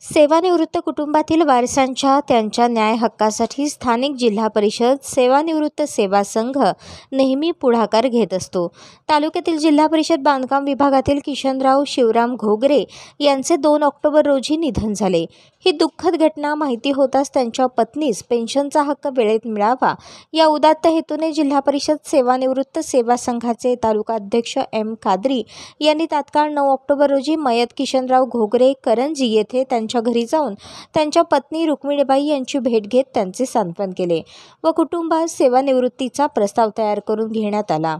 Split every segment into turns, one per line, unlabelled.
सेवानिवृत्त कुटुंबातील वारसांच्या त्यांच्या न्याय हक्कासाठी स्थानिक जिल्हा परिषद सेवानिवृत्त सेवा संघ नेहमी पुढाकार घेत असतो तालुक्यातील जिल्हा परिषद बांधकाम विभागातील किशनराव शिवराम घोगरे यांचे दोन ऑक्टोबर रोजी निधन झाले ही दुःखद घटना माहिती होताच त्यांच्या पत्नीस पेन्शनचा हक्क वेळेत मिळावा या उदात्त हेतूने जिल्हा परिषद सेवानिवृत्त सेवा संघाचे तालुका अध्यक्ष एम कादरी यांनी तात्काळ नऊ ऑक्टोबर रोजी मयत किशनराव घोगरे करंजी येथे त्यांच्या त्यांच्या घरी जाऊन त्यांच्या पत्नी रुक्मिणीबाई यांची भेट घेत त्यांचे सांत्वन केले व कुटुंबात सेवानिवृत्तीचा प्रस्ताव तयार करून घेण्यात आला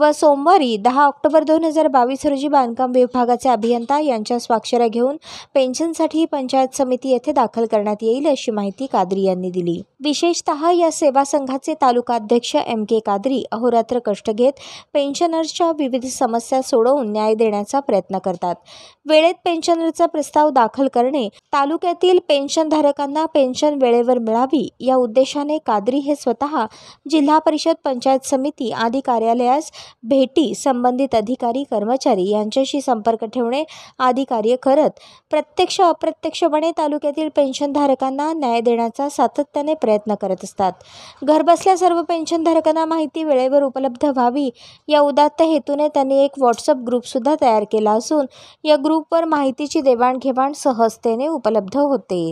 व सोमवारी दहा ऑक्टोबर दोन हजार बावीस रोजी बांधकाम विभागाचे अभियंता यांच्या स्वाक्षऱ्या घेऊन पेन्शनसाठी पंचायत समिती येथे दाखल करण्यात येईल अशी माहिती कादरी यांनी दिली विशेषतः या सेवा संघाचे तालुकाध्यक्ष एम के कादरी अहोरात्र कष्ट घेत पेन्शनर्सच्या विविध समस्या सोडवून न्याय देण्याचा प्रयत्न करतात वेळेत पेन्शनरचा प्रस्ताव दाखल करणे तालुक्यातील पेन्शनधारकांना पेन्शन वेळेवर मिळावी या उद्देशाने कादरी हे स्वतः जिल्हा परिषद पंचायत समिती आदी कार्यालयास भेटी संबंधित अधिकारी कर्मचारी यांच्याशी संपर्क ठेवणे आदी कार्य करत प्रत्यक्ष अप्रत्यक्षपणे तालुक्यातील पेन्शनधारकांना न्याय देण्याचा सातत्याने प्रयत्न करत असतात घरबसल्या सर्व पेन्शनधारकांना माहिती वेळेवर उपलब्ध व्हावी या उदात्त हेतूने त्यांनी एक व्हॉट्सअप ग्रुपसुद्धा तयार केला असून या ग्रुपवर माहितीची देवाणघेवाण सहजते उपलब्ध होते